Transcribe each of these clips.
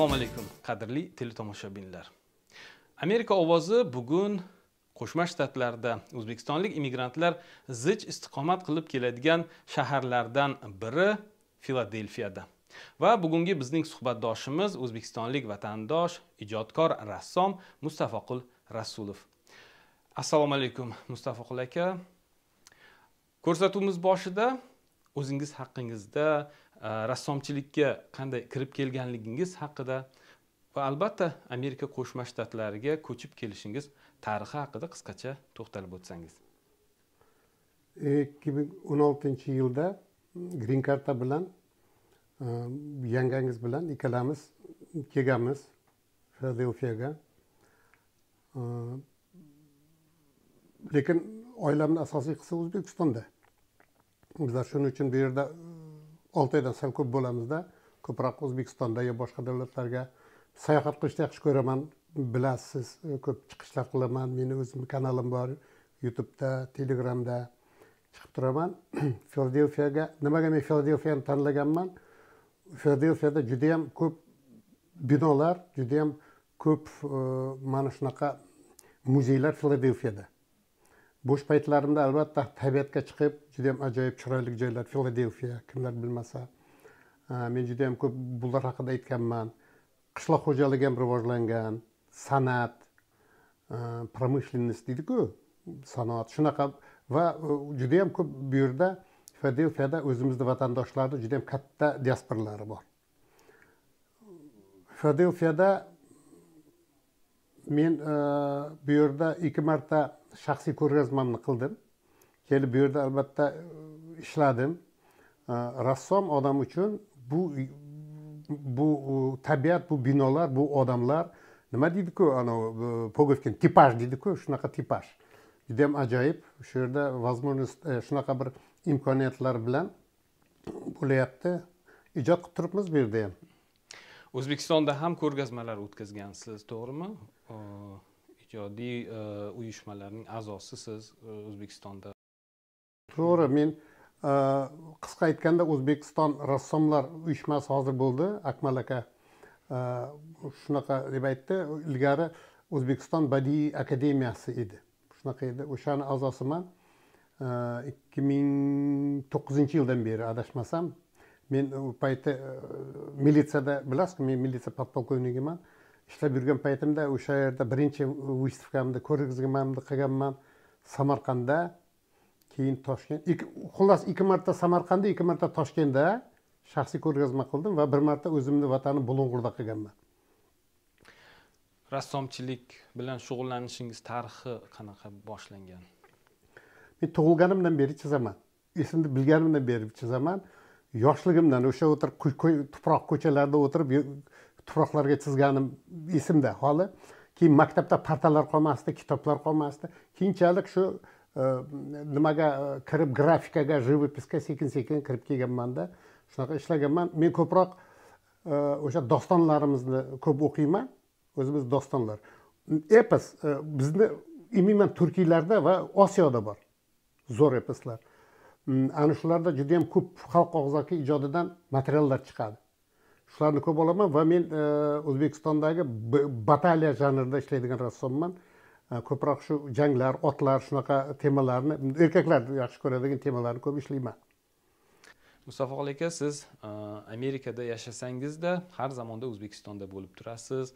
assalomu alaykum qadrli teletomoshabinlar amerika ovozi bugun qo'shma shtatlarda o'zbekistonlik immigrantlar zich istiqomat qilib keladigan shaharlardan biri filadelfiyada va bugungi bizning suhbatdoshimiz o'zbekistonlik vatandosh ijodkor rassom mustafaqul rasulov assalomu alaykum mustafaqul aka ko'rsatuvimiz boshida o'zingiz haqingizda rassomchilikka э, qanday kirib kelganligingiz haqida va albatta amerika qo'shma shtatlariga ko'chib kelishingiz tarixi haqida qisqacha to'xtalib o'tsangiz ikki ming o'n oltinchi yilda green karta bilan e, yangangiz bilan ikkalamiz kelganmiz filadelfiyaga e, lekin oilamni asosiy qismi o'zbekistonda bizlar shuning uchun bu yerda olti oydan sal ko'p bo'lamizda ko'proq o'zbekistonda yo boshqa davlatlarga sayohat qilishni yaxshi ko'raman bilasiz e, ko'p chiqishlar qilaman meni o'zimni kanalim bor youtubeda telegramda chiqib turaman filadelfiyaga nimaga men filadelfiyani tanlaganman filadelfiyada judayam ko'p binolar judayam ko'p e, mana shunaqa muzeylar filadelfiyada bo'sh paytlarimda albatta tabiatga chiqib judayam ajoyib chiroyli joylar filadelfiya kimlar bilmasa men judayam ko'p bular haqida aytganman qishloq xo'jaligi ham rivojlangan san'at промышленность deydiku sanoat shunaqa va judayam ko'p bu yerda filadelfiyada o'zimizni vatandoshlarni judayam katta diasporalari bor filadelfiyada men bu yerda ikki marta shaxsiy ko'rgazmamni qildim kelib bu yerda albatta e, ishladim e, rassom odam uchun bu bu tabiat bu binolar bu odamlar nima deydiku anavi e, pogovkin tipaj deydiku shunaqa tipaj juda yam ajoyib shu yerda возможность shunaqa bir imkoniyatlar bilan bo'lyapti ijod qilib turibmiz bu yerda ham o'zbekistonda ham ko'rgazmalar o'tkazgansiz to'g'rimi ijtimoiy e, uyushmalarning a'zosi siz e, o'zbekistonda to'g'ri men e, qisqa aytganda o'zbekiston rassomlar uyushmasi hozir bo'ldi akmal aka shunaqa deb aytdi ilgari o'zbekiston badiiy akademiyasi edi shunaqa edi o'shani a'zosiman ikki ming to'qqizinchi yildan beri adashmasam men u paytda militsiyada bilasizmi men militsiya podpolkovnigiman ishlab yurgan paytimda o'sha yerda birinchi выставkamni ko'rgazganmanimni qilganman samarqandda keyin toshkent xullas ikki marta samarqandda ikki marta toshkentda shaxsiy ko'rgazma qildim va bir marta o'zimni vatanim bulung'urda qilganman rassomchilik bilan shug'ullanishingiz tarixi qanaqa boshlangan men tug'ilganimdan beri chizaman esimni bilganimdan beri chizaman yoshligimdan o'sha o'tirib tuproq ko'chalarda o'tirib tuproqlarga chizganim esimda hali keyin maktabda partalar qolmasdi kitoblar qolmasdi keyinchalik shu e, nimaga e, kirib grafikaga живописьga sekin sekin kirib kelganmanda shunaqa ishlaganman men ko'proq e, o'sha dostonlarimizni ko'p o'qiyman o'zimiz dostonlar epos bizni umuman turkiylarda va osiyoda bor zo'r eposlar mm, ana shularda judayam ko'p xalq og'zaki ijodidan materiallar chiqadi shularni ko'p olaman va men e, o'zbekistondagi batalya janrida ishlaydigan rassomman e, ko'proq shu janglar otlar shunaqa temalarni erkaklar yaxshi ko'radigan temalarni ko'p ishlayman musaffaqul aka siz e, amerikada yashasangizda har zamonda o'zbekistonda bo'lib turasiz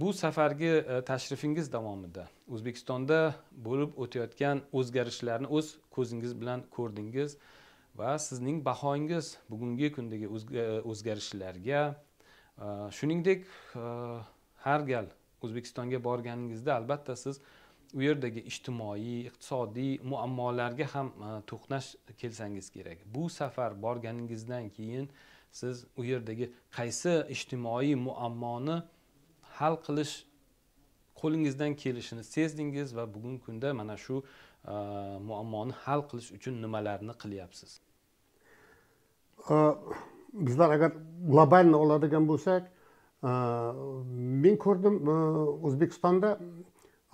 bu safargi tashrifingiz davomida o'zbekistonda bo'lib o'tayotgan o'zgarishlarni o'z ko'zingiz bilan ko'rdingiz va sizning bahongiz bugungi kundagi o'zgarishlarga e, shuningdek e, har gal o'zbekistonga borganingizda albatta siz u yerdagi ijtimoiy iqtisodiy muammolarga ham e, to'qnash kelsangiz kerak bu safar borganingizdan keyin siz u yerdagi qaysi ijtimoiy muammoni hal qilish qo'lingizdan kelishini sezdingiz va bugungi kunda mana shu muammoni hal qilish uchun nimalarni qilyapsiz Э, bizlar agar globalni oladigan bo'lsak e, men ko'rdim e, o'zbekistonda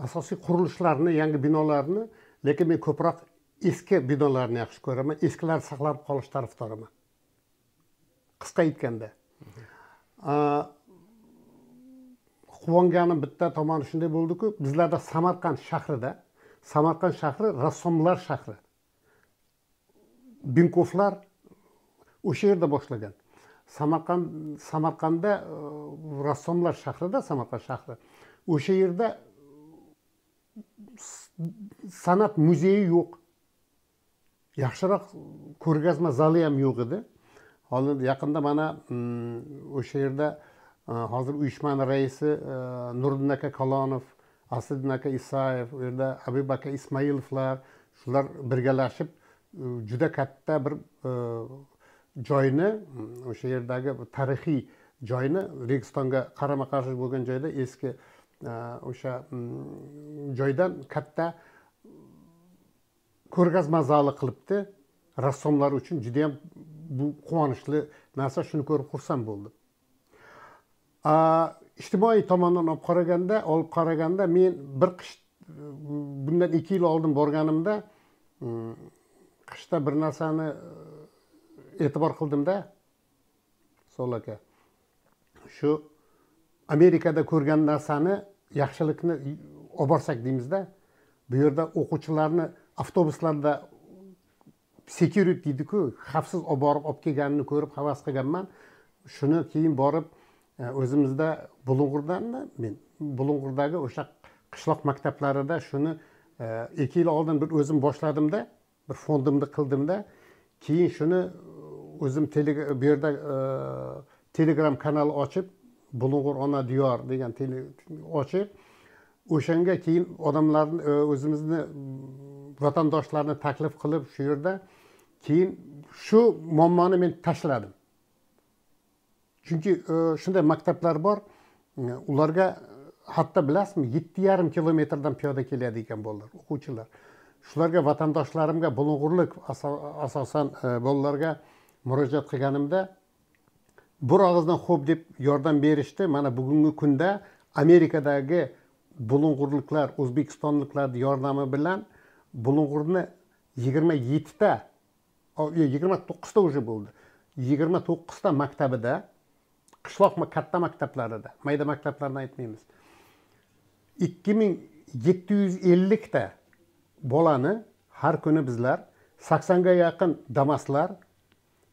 asosiy qurilishlarni yangi binolarni lekin men ko'proq eski binolarni yaxshi ko'raman eskilar saqlanib qolish tarafdoriman qisqa aytganda quvonganim e, bitta tomoni shunday bo'ldiku bizlarda samarqand shahrida samarqand shahri rassomlar shahri binkovlar o'sha yerda boshlagan samarqand samarqandda e, rassomlar shahrida samarqand shahri o'sha yerda san'at muzeyi yo'q yaxshiroq ko'rgazma zali ham yo'q edi hozir yaqinda mana mm, o'sha yerda e, hozir uyushmani raisi e, nuriddin aka kalonov asliddin aka isayev u yerda habib aka ismoilovlar shular birgalashib juda katta bir joyni mm, o'sha yerdagi tarixiy joyni registonga qarama qarshi bo'lgan joyda eski e, o'sha mm, joydan katta ko'rgazma zali qilibdi rassomlar uchun juda yam bu quvonchli narsa shuni ko'rib xursand bo'ldim ijtimoiy tomondan olib qaraganda olib qaraganda men bir qish bundan ikki yil oldin borganimda mm, qishda bir narsani e'tibor qildimda sol aka shu amerikada ko'rgan narsani yaxshilikni olib borsak deymizda bu yerda o'quvchilarni avtobuslarda security deydiku xavfsiz olib borib olib kelganini ko'rib havas qilganman shuni keyin borib e, o'zimizda bulung'urdanmi men bulung'urdagi o'sha qishloq maktablarida shuni e, ikki yil oldin bir o'zim boshladimda bir fondimni qildimda keyin shuni o'zim bu yerda e, telegram kanal ochib bulung'ur ona diyor degan ochib o'shanga keyin odamlarni e, o'zimizni vatandoshlarni taklif qilib shu yerda keyin shu muammoni men tashladim chunki e, shunday maktablar bor ularga hatto bilasizmi yetti yarim kilometrdan piyoda keladi ekan bolalar o'quvchilar shularga vatandoshlarimga bulung'urlik asosan bolalarga murojaat qilganimda bir og'izdan xo'p deb yordam berishdi mana bugungi kunda amerikadagi bulung'urliklar o'zbekistonliklarni yordami bilan bulung'urni yigirma yettita yigirma to'qqizta уже bo'ldi yigirma to'qqizta maktabida qishloq katta maktablarida mayda maktablarni aytmaymiz ikki ming yetti yuz ellikta bolani har kuni bizlar saksonga yaqin damaslar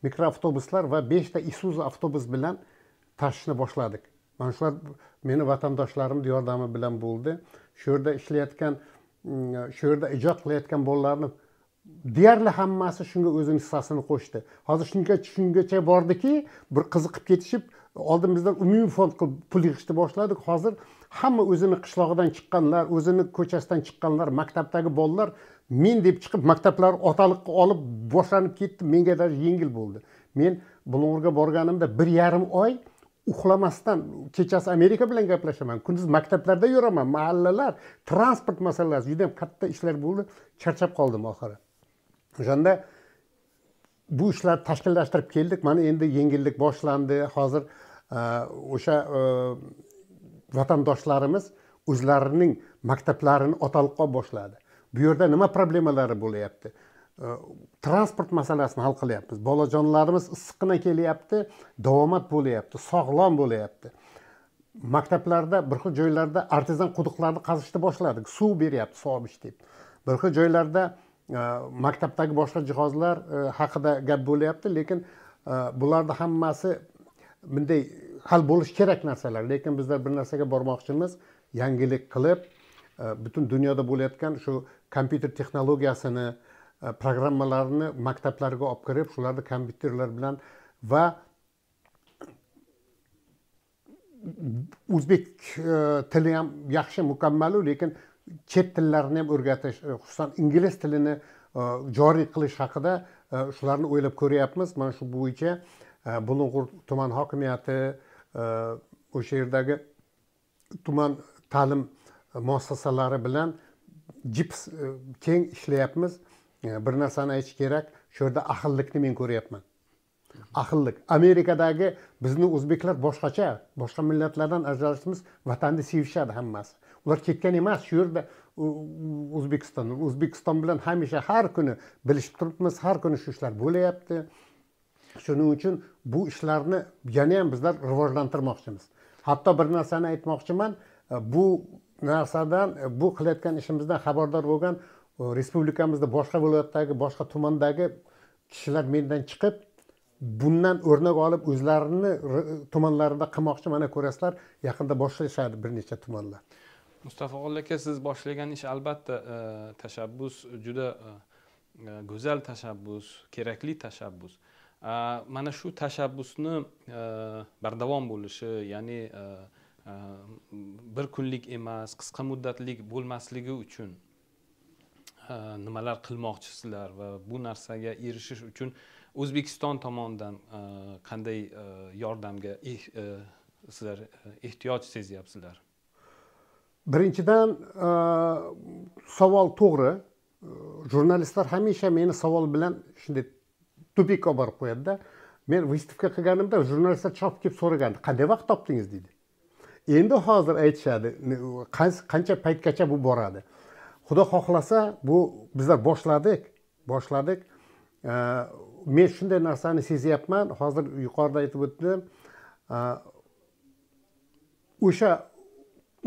mikroavtobuslar va beshta isuzu avtobus bilan tashishni boshladik mana shular meni vatandoshlarimni yordami bilan bo'ldi shu yerda ishlayotgan mm, shu yerda ijod qilayotgan bolalarni deyarli hammasi shunga o'zini hissasini qo'shdi hozir shunga shungacha bordiki bir qiziqib ketishib oldimizdan umumiy fond qilib pul yig'ishni boshladik hozir hamma o'zini qishlog'idan chiqqanlar o'zini ko'chasidan chiqqanlar maktabdagi bolalar men deb chiqib maktablar otaliqqa olib boshlanib ketdi menga даже yengil bo'ldi men bulung'urga borganimda bir yarim oy uxlamasdan kechasi amerika bilan gaplashaman kunduz maktablarda yuraman mahallalar transport masalasi juda yam katta ishlar bo'ldi charchab qoldim oxiri o'shanda bu ishlarni tashkillashtirib keldik mana endi yengillik boshlandi hozir e, o'sha e, vatandoshlarimiz o'zlarining maktablarini otaliqqa boshladi bu yerda nima problemalari bo'lyapti transport masalasini hal qilyapmiz bolajonlarimiz issiqqina kelyapti davomat bo'lyapti sog'lom bo'lyapti maktablarda bir xil joylarda artizan quduqlarni qazishni boshladik suv beryapti sobish deb bir xil joylarda e, maktabdagi boshqa jihozlar e, haqida gap bo'lyapti lekin e, bularni hammasi bunday hal bo'lishi kerak narsalar lekin bizlar bir narsaga bormoqchimiz yangilik qilib e, butun dunyoda bo'layotgan shu kompyuter texnologiyasini e, programmalarni maktablarga olib kirib shularni kompyuterlar bilan va o'zbek e, tili ham yaxshi mukammalu lekin chet tillarini ham o'rgatish xususan ingliz tilini joriy qilish haqida shularni o'ylab ko'ryapmiz mana shu bo'yicha bulung'ur tuman hokimiyati o'sha yerdagi tuman ta'lim muassasalari bilan jips e, keng ishlayapmiz e, bir narsani aytish kerak shu yerda ahillikni men ko'ryapman ahillik amerikadagi bizni o'zbeklar boshqacha boshqa millatlardan ajralishimiz vatanni sevishadi hammasi ular ketgan emas shu yerda o'zbekiston o'zbekiston bilan hamisha har kuni bilishib turibmiz har kuni shu ishlar bo'lyapti shuning uchun bu ishlarni yana ham bizlar rivojlantirmoqchimiz hatto bir narsani aytmoqchiman e, bu narsadan e, bu qilayotgan ishimizdan xabardor bo'lgan e, respublikamizda boshqa viloyatdagi boshqa tumandagi kishilar mendan chiqib bundan o'rnak olib o'zlarini tumanlarida qilmoqchi mana ko'rasizlar yaqinda boshlashadi bir necha tumanlar Mustafa aka siz boshlagan ish albatta tashabbus juda go'zal tashabbus kerakli tashabbus mana shu tashabbusni e, bardavom bo'lishi ya'ni e, e, bir kunlik emas qisqa muddatlik bo'lmasligi uchun nimalar qilmoqchisizlar va bu narsaga erishish uchun o'zbekiston tomonidan qanday yordamga eh, sizlar ehtiyoj sezyapsizlar birinchidan savol to'g'ri jurnalistlar hamisha meni savol bilan shunday tupik olib borib qo'yadida men выставка qilganimda jurnalistlar chopib kelib so'ragandi qanday vaqt topdingiz deydi endi hozir aytishadi qancha paytgacha bu boradi xudo xohlasa bu bizlar boshladik boshladik men shunday narsani sezyapman hozir yuqorida aytib o'tdim o'sha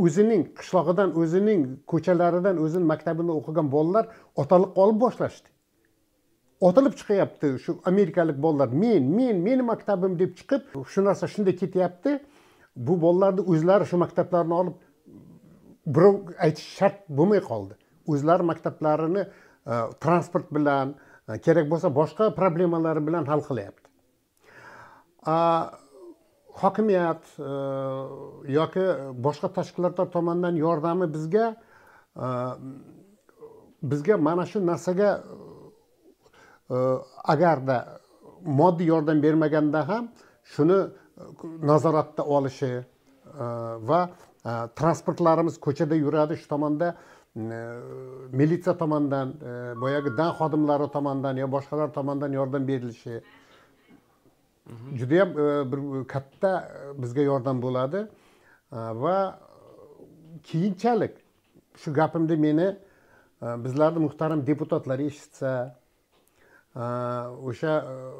o'zining qishlog'idan o'zining ko'chalaridan o'zini maktabini o'qigan bolalar otaliqqa olib boshlashdi otilib chiqyapti shu amerikalik bolalar men men meni maktabim deb chiqib shu narsa shunday ketyapti bu bolalarni o'zlari shu maktablarni olib birov aytish shart bo'lmay qoldi o'zlari maktablarini e, transport bilan e, kerak bo'lsa boshqa problemalar bilan hal qilyapti hokimiyat e, yoki boshqa tashkilotlar tomonidan yordami bizga bizga mana shu narsaga agarda moddiy yordam bermaganda ham shuni e, nazoratda olishi e, va e, transportlarimiz ko'chada yuradi shu tomonda militsiya tomonidan boyagi dan xodimlari tomonidan yo boshqalar tomonidan yordam berilishi judayam bir katta bizga yordam bo'ladi va keyinchalik shu gapimni meni bizlarni muhtaram deputatlar eshitsa Э, o'sha э,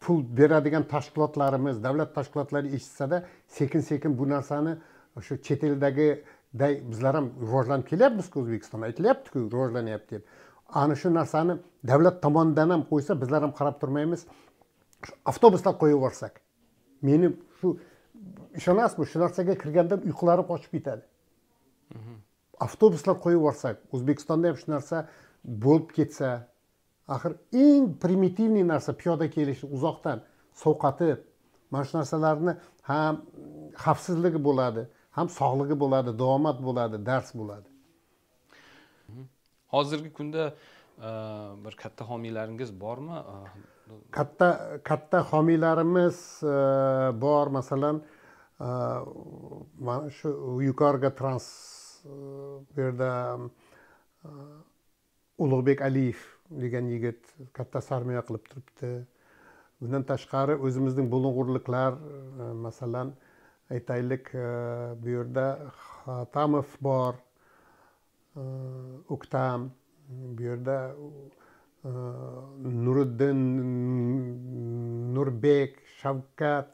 pul beradigan tashkilotlarimiz davlat tashkilotlari eshitsada sekin sekin bu narsani o'sha chet eldagiday bizlar ham rivojlanib kelyapmiz-ku o'zbekiston aytilyapti-ku rivojlanyapti deb ana shu narsani davlat tomonidan ham qo'ysa bizlar ham qarab turmaymiz avtobuslar qo'yib yuborsak meni shu ishonasizmi shu narsaga kirganda uyqulari qochib ketadi mhm. avtobuslar qo'yib yuborsak o'zbekistonda ham shu narsa bo'lib ketsa axir eng primitivniy narsa piyoda kelish uzoqdan sovqatib mana shu narsalarni ham xavfsizligi bo'ladi ham sog'lig'i bo'ladi davomat bo'ladi dars bo'ladi mhm. hozirgi kunda e, bir katta homiylaringiz bormi e, katta katta homiylarimiz e, bor masalan mana shu yukorga trans bu yerda ulug'bek aliyev degan yigit katta sarmoya qilib turibdi bundan tashqari o'zimizning bulung'urliklar e, masalan aytaylik e, bu yerda xatamov bor o'ktam e, bu yerda nuriddin nurbek shavkat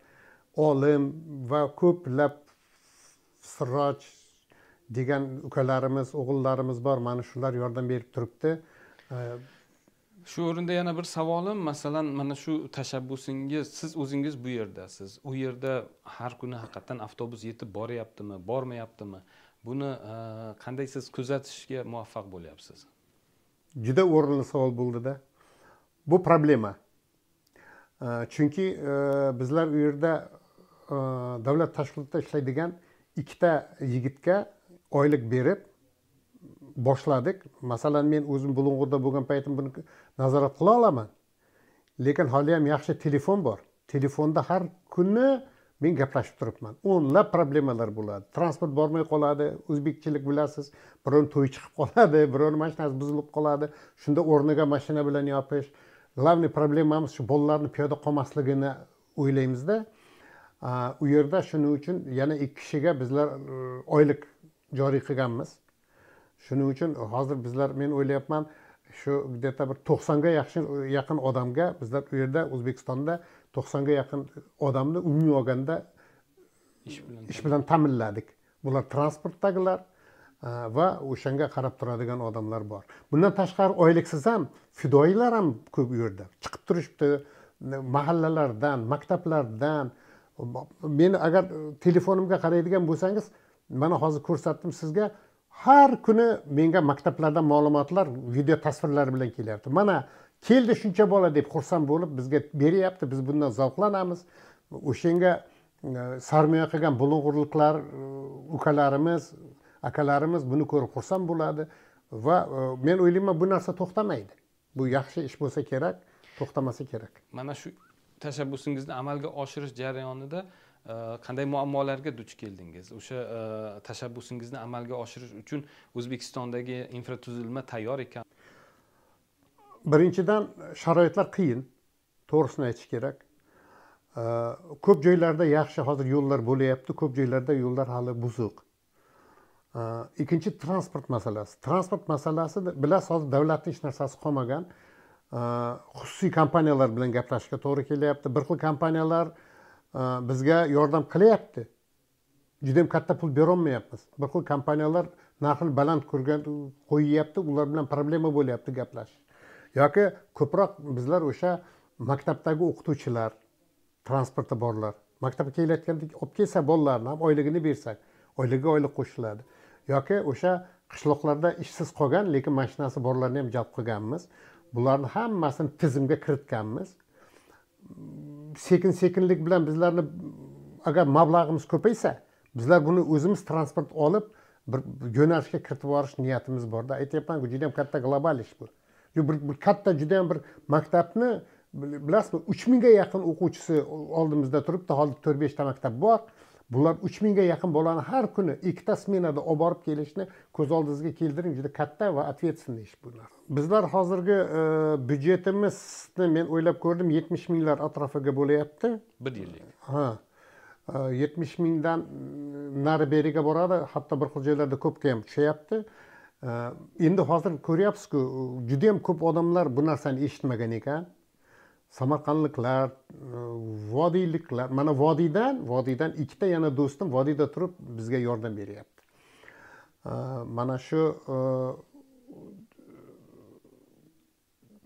olim va ko'plab sirroj degan ukalarimiz o'g'illarimiz bor mana shular yordam berib turibdi shu o'rinda yana bir savolim masalan mana shu tashabbusingiz siz o'zingiz bu yerdasiz u yerda har kuni haqiqatdan avtobus yetib boryaptimi bormayaptimi buni e, qanday siz kuzatishga muvaffaq bo'lyapsiz juda o'rinli savol bo'ldida bu problema e, chunki e, bizlar u yerda davlat tashkilotida ishlaydigan ikkita yigitga oylik berib boshladik masalan men o'zim bulung'urda bo'lgan paytim buni nazorat qila olaman lekin hali ham yaxshi telefon bor telefonda har kuni men gaplashib turibman o'nlab problemalar bo'ladi transport bormay qoladi o'zbekchilik bilasiz birovni to'yi chiqib qoladi birovni mashinasi buzilib qoladi shunda o'rniga mashina bilan yopish главный problemamiz shu bolalarni piyoda qolmasligini o'ylaymizda u yerda shuning uchun yana ikki kishiga bizlar oylik joriy qilganmiz shuning uchun hozir bizlar men o'ylayapman shu где то bir to'qsonga yaqin odamga bizlar u yerda o'zbekistonda to'qsonga yaqin odamni umumiy olganda ish bilan ta'minladik bular transportdagilar e, va o'shanga qarab turadigan odamlar bor bundan tashqari oyliksiz ham fidoyilar ham ko'p u yerda chiqib turishibdi mahallalardan maktablardan meni agar telefonimga qaraydigan bo'lsangiz mana hozir ko'rsatdim sizga har kuni menga maktablardan ma'lumotlar video tasvirlari bilan kelyapti mana keldi shuncha bola deb xursand bo'lib bizga beryapti biz bundan zavqlanamiz o'shanga e, sarmoya qilgan bulung'urliklar e, ukalarimiz akalarimiz buni ko'rib xursand bo'ladi va e, men o'ylayman bu narsa to'xtamaydi bu yaxshi ish bo'lsa kerak to'xtamasa kerak mana shu tashabbusingizni amalga oshirish jarayonida qanday muammolarga duch keldingiz o'sha e, tashabbusingizni amalga oshirish uchun o'zbekistondagi infratuzilma tayyor ekan birinchidan sharoitlar qiyin to'g'risini aytish kerak ko'p joylarda yaxshi hozir yo'llar bo'lyapti ko'p joylarda yo'llar hali buzuq ikkinchi transport masalasi transport masalasi bilasiz hozir davlatni hech narsasi qolmagan xususiy kompaniyalar bilan gaplashishga to'g'ri kelyapti bir xil kompaniyalar uh, Э, bizga yordam qilyapti juda ham katta pul berolmayapmiz bir xil kompaniyalar narxini baland qo'yyapti ular bilan problema bo'lyapti gaplashish yoki ko'proq bizlar o'sha maktabdagi o'qituvchilar transporti borlar maktabga kelayotganda olib kelsa bolalarni ham oyligini bersak oyligiga oylik qo'shiladi yoki o'sha qishloqlarda ishsiz qolgan lekin mashinasi borlarni ham jalb qilganmiz bularni hammasini tizimga kiritganmiz sekin sekinlik bilan bizlarni agar mablag'imiz ko'paysa bizlar buni o'zimiz transport olib bir yo'nalishga kiritib yuborish niyatimiz borda bu judayam katta global ish bu bir katta judayam bir maktabni bilasizmi uch mingga yaqin o'quvchisi oldimizda turibdi hozir to'rt beshta maktab bor bular uch mingga yaqin bolani har kuni ikkita smenada olib borib kelishni ko'z oldingizga keltiring juda katta va ответственный ish bu bizlar hozirgi e, byudjetimizni men o'ylab ko'rdim yetmish minglar atrofiga bo'lyapti bir yillik ha e, yetmish mingdan nari beriga boradi hatto bir xil joylarda ko'pga ham tushyapti e, endi hozir ko'ryapsizku judayam ko'p odamlar bu narsani eshitmagan ekan samarqandliklar e, vodiyliklar mana vodiydan vodiydan ikkita yana do'stim vodiyda turib bizga yordam beryapti e, mana shu e,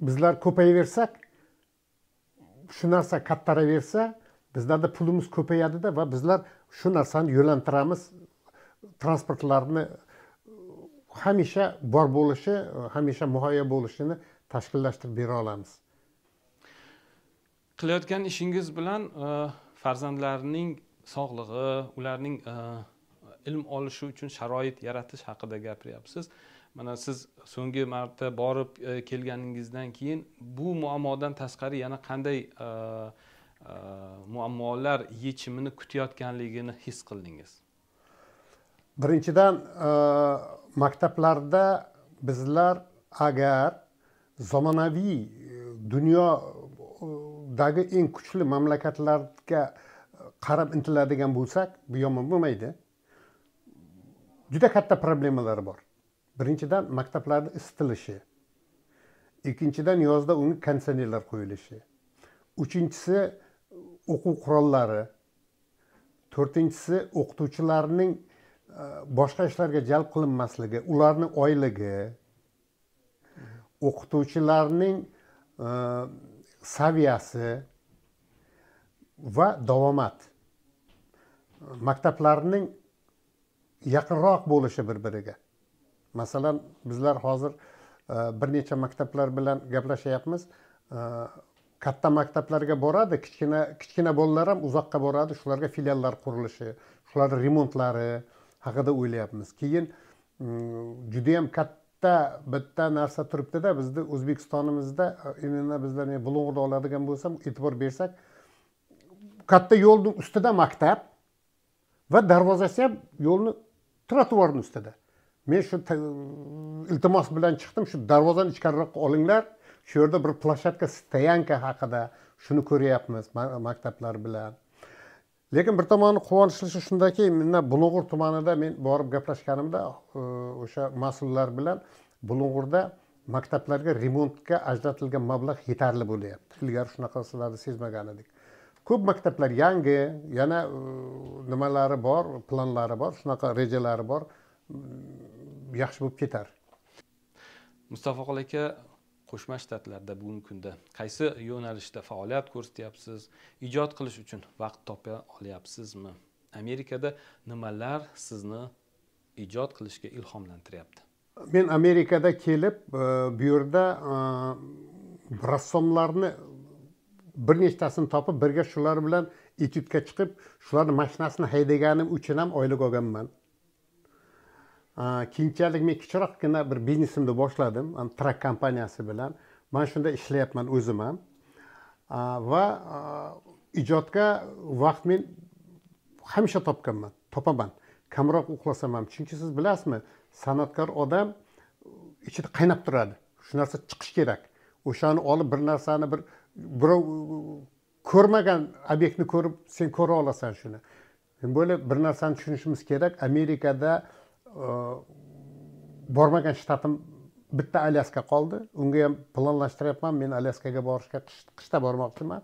bizlar ko'payaversak shu narsa kattaraversa bizlarda pulimiz ko'payadida va bizlar shu narsani yo'lantiramiz transportlarni hamisha bor bo'lishi hamisha muhayyo bo'lishini tashkillashtirib bera olamiz qilayotgan ishingiz bilan e, farzandlarning sog'lig'i ularning e, ilm olishi uchun sharoit yaratish haqida gapiryapsiz mana siz so'nggi marta borib e, kelganingizdan keyin bu muammodan tashqari yana qanday muammolar yechimini kutayotganligini his qildingiz birinchidan maktablarda bizlar agar zamonaviy dunyo yevrodagi eng kuchli mamlakatlarga qarab intiladigan bo'lsak bu yomon bo'lmaydi juda katta problemalar bor birinchidan maktablarni isitilishi ikkinchidan yozda unga konditsionerlar qo'yilishi uchinchisi o'quv qurollari to'rtinchisi o'qituvchilarning e, boshqa ishlarga jalb qilinmasligi ularni oyligi o'qituvchilarning e, saviyasi va davomat maktablarning yaqinroq bo'lishi bir biriga masalan bizlar hozir e, bir necha maktablar bilan gaplashyapmiz e, katta maktablarga boradi kichkina kichkina bolalar ham uzoqqa boradi shularga filiallar qurilishi shularni remontlari haqida o'ylayapmiz keyin judayam katta bitta bitta narsa turibdida bizni o'zbekistonimizda именно e, bizlarni men oladigan bo'lsam e'tibor bersak katta yo'lni ustida maktab va darvozasi ham yo'lni trotuarni ustida men shu iltimos bilan chiqdim shu darvozani ichkariroqqa olinglar shu yerda bir plashadka stoyanka haqida shuni ko'ryapmiz maktablar bilan lekin bir tomoni quvonchlisi shundaki mana bulung'ur tumanida men borib gaplashganimda e, o'sha mas'ullar bilan bulung'urda maktablarga remontga ajratilgan mablag' yetarli bo'lyapti ilgari shunaqa narsalarni sezmagan edik ko'p maktablar yangi yana e, nimalari bor planlari bor shunaqa rejalari bor yaxshi bo'lib ketar mustafoqul aka qo'shma shtatlarda bugungi kunda qaysi yo'nalishda faoliyat ko'rsatyapsiz ijod qilish uchun vaqt topa olyapsizmi amerikada nimalar sizni ijod qilishga ilhomlantiryapti men amerikada kelib e, bu yerda e, rassomlarni bir nechtasini topib birga shular bilan etyudga chiqib shularni mashinasini haydaganim uchun ham oylik olganman keyinchalik men kichroqgina bir biznesimni boshladim trak kompaniyasi bilan mana shunda ishlayapman o'zim ham va ijodga vaqt men hamisha topganman topaman kamroq uxlasam ham chunki siz bilasizmi san'atkor odam ichida qaynab turadi shu narsa chiqishi kerak o'shani olib bir narsani bir birov ko'rmagan obyektni ko'rib sen ko'ra olasan shuni bo'lib bir narsani tushunishimiz kerak amerikada Э, bormagan shtatim bitta alyaska qoldi unga ham planlashtiryapman men alyaskaga borishga qishda bormoqchiman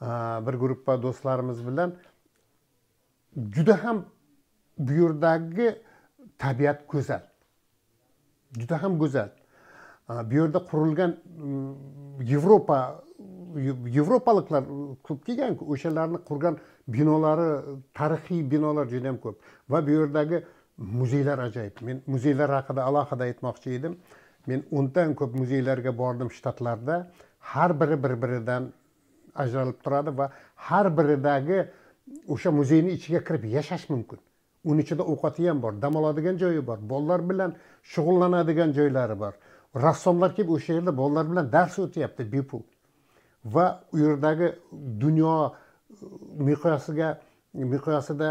э, bir gruppa do'stlarimiz bilan juda ham bu yerdagi tabiat go'zal juda ham go'zal э, bu yerda qurilgan mm, yevropa yevropaliklar ko'p kelganku o'shalarni qurgan binolari tarixiy binolar juda yam ko'p va bu yerdagi muzeylar ajoyib men muzeylar haqida alohida aytmoqchi edim men o'ndan ko'p muzeylarga bordim shtatlarda har biri bir biridan ajralib turadi va har biridagi o'sha muzeyni ichiga kirib yashash mumkin uni ichida ovqati ham bor dam oladigan joyi bor bolalar bilan shug'ullanadigan joylari bor rassomlar kelib o'sha yerda bolalar bilan dars o'tyapti bepul va u yerdagi dunyo miqyosiga e, miqyosida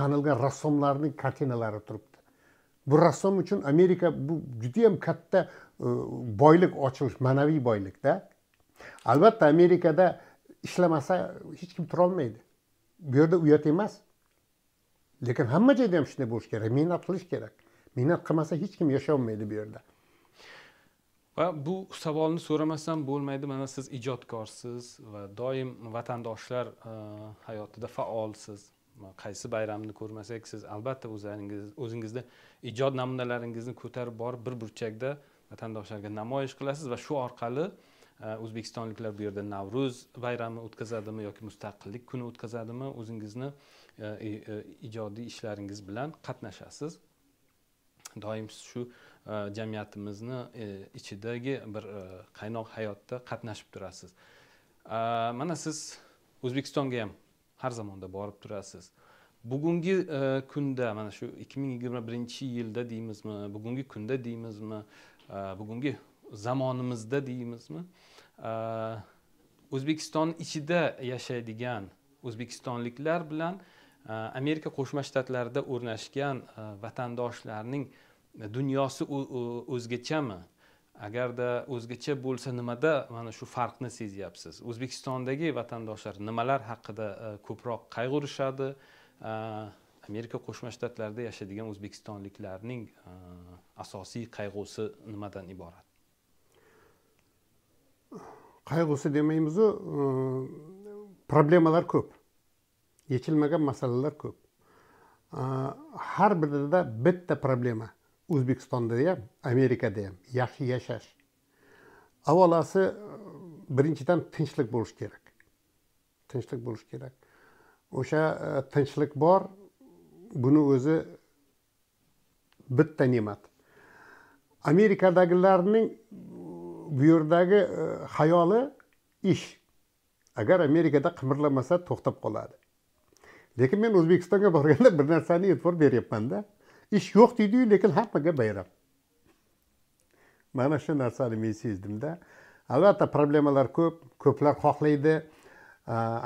tanılgan rassomlarning kartinalari turibdi bu rassom uchun amerika bu judayam katta e, boylik ochilish ma'naviy boylikda albatta amerikada ishlamasa hech kim turolmaydi bu yerda uyat emas lekin hamma joyda ham shunday bo'lishi kerak mehnat qilish kerak mehnat qilmasa hech kim olmaydi bu yerda va bu savolni so'ramasam bo'lmaydi mana siz ijodkorsiz va doim vatandoshlar e, hayotida faolsiz qaysi bayramni ko'rmasak siz albatta o'zingiz o'zingizda ijod namunalaringizni ko'tarib borib bir burchakda vatandoshlarga namoyish qilasiz va shu orqali e, o'zbekistonliklar bu yerda navro'z bayrami o'tkazadimi yoki mustaqillik kuni o'tkazadimi o'zingizni e, e, ijodiy ishlaringiz bilan qatnashasiz doim shu jamiyatimizni ichidagi bir qaynoq hayotda qatnashib turasiz mana siz o'zbekistonga ham har zamonda borib turasiz bugungi e, kunda mana shu ikki ming yigirma birinchi yilda deymizmi bugungi kunda deymizmi e, bugungi zamonimizda deymizmi e, o'zbekiston ichida yashaydigan o'zbekistonliklar bilan amerika qo'shma shtatlarida o'rnashgan vatandoshlarning dunyosi o'zgachami agarda o'zgacha bo'lsa nimada mana shu farqni sezyapsiz o'zbekistondagi vatandoshlar nimalar haqida e, ko'proq qayg'urishadi e, amerika qo'shma shtatlarida yashaydigan o'zbekistonliklarning e, asosiy qayg'usi nimadan iborat qayg'usi demaymizu problemalar ko'p yechilmagan masalalar ko'p har birida bitta problema o'zbekistonda ham amerikada ham yaxshi yashash avvalasi e, birinchidan tinchlik bo'lishi kerak tinchlik bo'lishi kerak o'sha e, tinchlik bor buni o'zi bitta ne'mat amerikadagilarning bu yerdagi e, xayoli ish agar amerikada qimirlamasa to'xtab qoladi lekin men o'zbekistonga borganda bir narsani e'tibor beryapmanda ish yo'q deydiyu lekin hammaga bayram mana shu narsani men sezdimda albatta problemalar ko'p ko'plar xohlaydi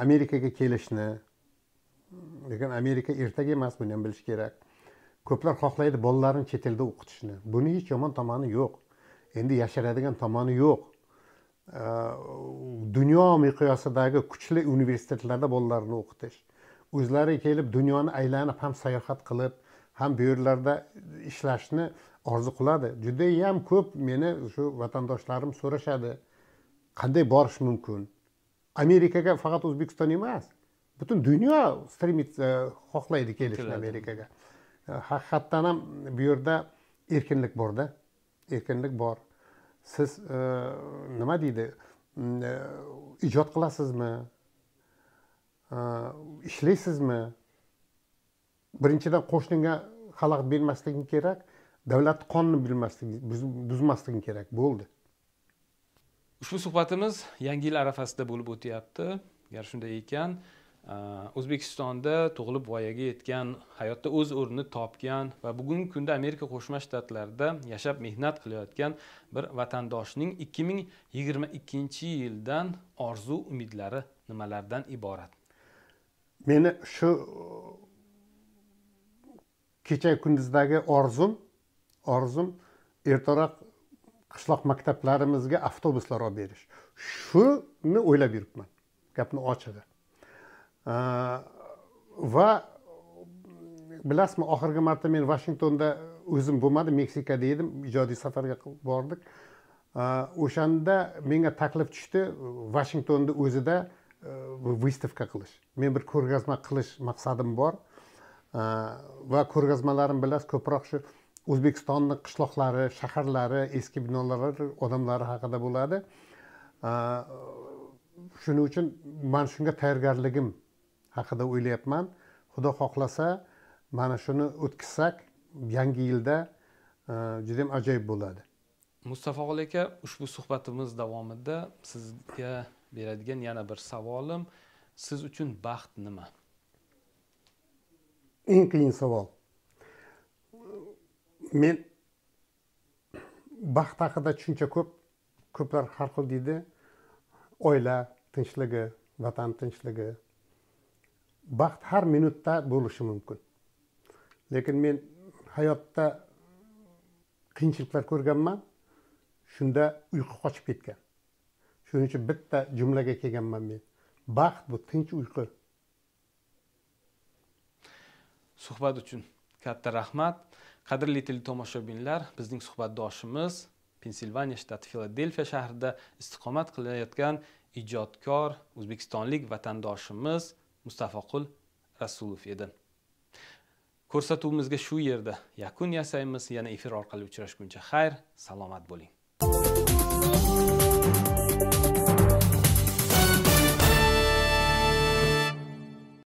amerikaga kelishni lekin amerika ertaga emas buni ham bilish kerak ko'plar xohlaydi bolalarini chet elda o'qitishni buni hech yomon tomoni yo'q endi yashiradigan tomoni yo'q dunyo miqyosidagi kuchli universitetlarda bolalarini o'qitish o'zlari kelib dunyoni aylanib ham sayohat qilib ham bu yerlarda ishlashni orzu qiladi judayam ko'p meni shu vatandoshlarim so'rashadi qanday borish mumkin amerikaga faqat o'zbekiston emas butun dunyo stremitsa e, xohlaydi kelishni amerikaga e, haqiqatdan ham bu yerda erkinlik borda erkinlik bor siz e, nima deydi ijod qilasizmi ishlaysizmi birinchidan qo'shninga xalaqit bermasliging kerak davlat qonuni bilmasligi buzmasliging kerak bo'ldi ushbu suhbatimiz yangi yil arafasida bo'lib o'tyapti agar shunday ekan o'zbekistonda tug'ilib voyaga yetgan hayotda o'z o'rnini topgan va bugungi kunda amerika qo'shma shtatlarida yashab mehnat qilayotgan bir vatandoshning 2022 yildan orzu umidlari nimalardan iborat meni shu kecha kunduzdagi orzum orzum ertaroq qishloq maktablarimizga avtobuslar olib berish shuni o'ylab yuribman gapni ochig'i va bilasizmi oxirgi marta men vashingtonda o'zim bo'lmadi meksikada edim ijodiy safarga bordik o'shanda menga taklif tushdi vashingtonni o'zida выставка qilish men bir ko'rgazma qilish maqsadim bor Э, va ko'rgazmalarni bilasiz ko'proq shu o'zbekistonni qishloqlari shaharlari eski binolari odamlari haqida bo'ladi э, shuning uchun man shunga tayyorgarligim haqida o'ylayapman xudo xohlasa mana shuni o'tkazsak yangi yilda э, juda yam ajoyib bo'ladi mustafa aka ushbu suhbatimiz davomida sizga beradigan yana bir savolim siz uchun baxt nima eng qiyin savol men baxt haqida tushuncha ko'p ko'plar har xil deydi oila tinchligi vatan tinchligi baxt har minutda bo'lishi mumkin lekin men hayotda qiyinchiliklar ko'rganman shunda uyqu qochib ketgan shuning uchun bitta jumlaga kelganman men baxt bu tinch uyqu suhbat uchun katta rahmat qadrli teletomoshabinlar bizning suhbatdoshimiz pensilvaniya shtati filadelfiya shahrida istiqomat qilayotgan ijodkor o'zbekistonlik vatandoshimiz mustafoqul rasulov edi ko'rsatuvimizga shu yerda yakun yasaymiz yana efir orqali uchrashguncha xayr salomat bo'ling